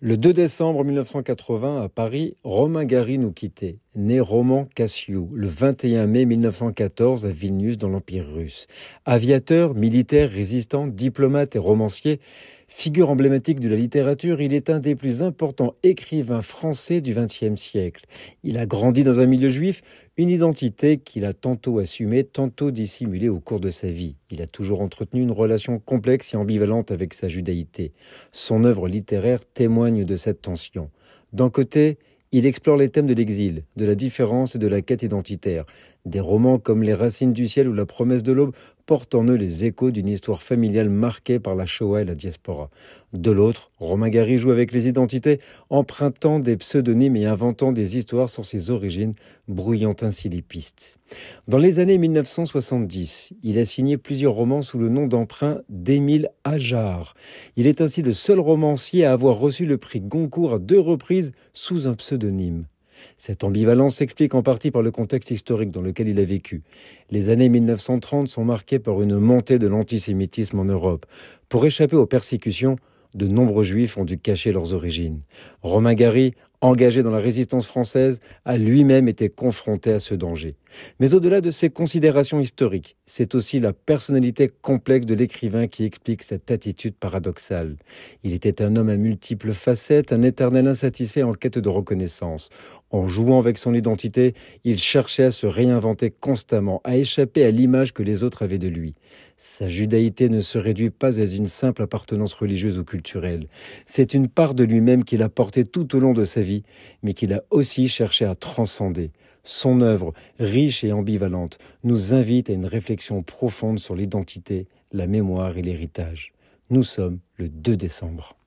Le 2 décembre 1980, à Paris, Romain Gary nous quittait, né Roman Cassiou, le 21 mai 1914 à Vilnius dans l'Empire russe. Aviateur, militaire, résistant, diplomate et romancier, Figure emblématique de la littérature, il est un des plus importants écrivains français du XXe siècle. Il a grandi dans un milieu juif, une identité qu'il a tantôt assumée, tantôt dissimulée au cours de sa vie. Il a toujours entretenu une relation complexe et ambivalente avec sa judaïté. Son œuvre littéraire témoigne de cette tension. D'un côté, il explore les thèmes de l'exil, de la différence et de la quête identitaire, des romans comme Les Racines du Ciel ou La Promesse de l'Aube portent en eux les échos d'une histoire familiale marquée par la Shoah et la diaspora. De l'autre, Romain Gary joue avec les identités, empruntant des pseudonymes et inventant des histoires sur ses origines, brouillant ainsi les pistes. Dans les années 1970, il a signé plusieurs romans sous le nom d'emprunt d'Émile Ajar. Il est ainsi le seul romancier à avoir reçu le prix Goncourt à deux reprises sous un pseudonyme. Cette ambivalence s'explique en partie par le contexte historique dans lequel il a vécu. Les années 1930 sont marquées par une montée de l'antisémitisme en Europe. Pour échapper aux persécutions, de nombreux juifs ont dû cacher leurs origines. Romain Gary, engagé dans la résistance française, a lui-même été confronté à ce danger. Mais au-delà de ces considérations historiques, c'est aussi la personnalité complexe de l'écrivain qui explique cette attitude paradoxale. Il était un homme à multiples facettes, un éternel insatisfait en quête de reconnaissance. En jouant avec son identité, il cherchait à se réinventer constamment, à échapper à l'image que les autres avaient de lui. Sa judaïté ne se réduit pas à une simple appartenance religieuse ou culturelle. C'est une part de lui-même qu'il a portée tout au long de sa mais qu'il a aussi cherché à transcender. Son œuvre, riche et ambivalente, nous invite à une réflexion profonde sur l'identité, la mémoire et l'héritage. Nous sommes le 2 décembre.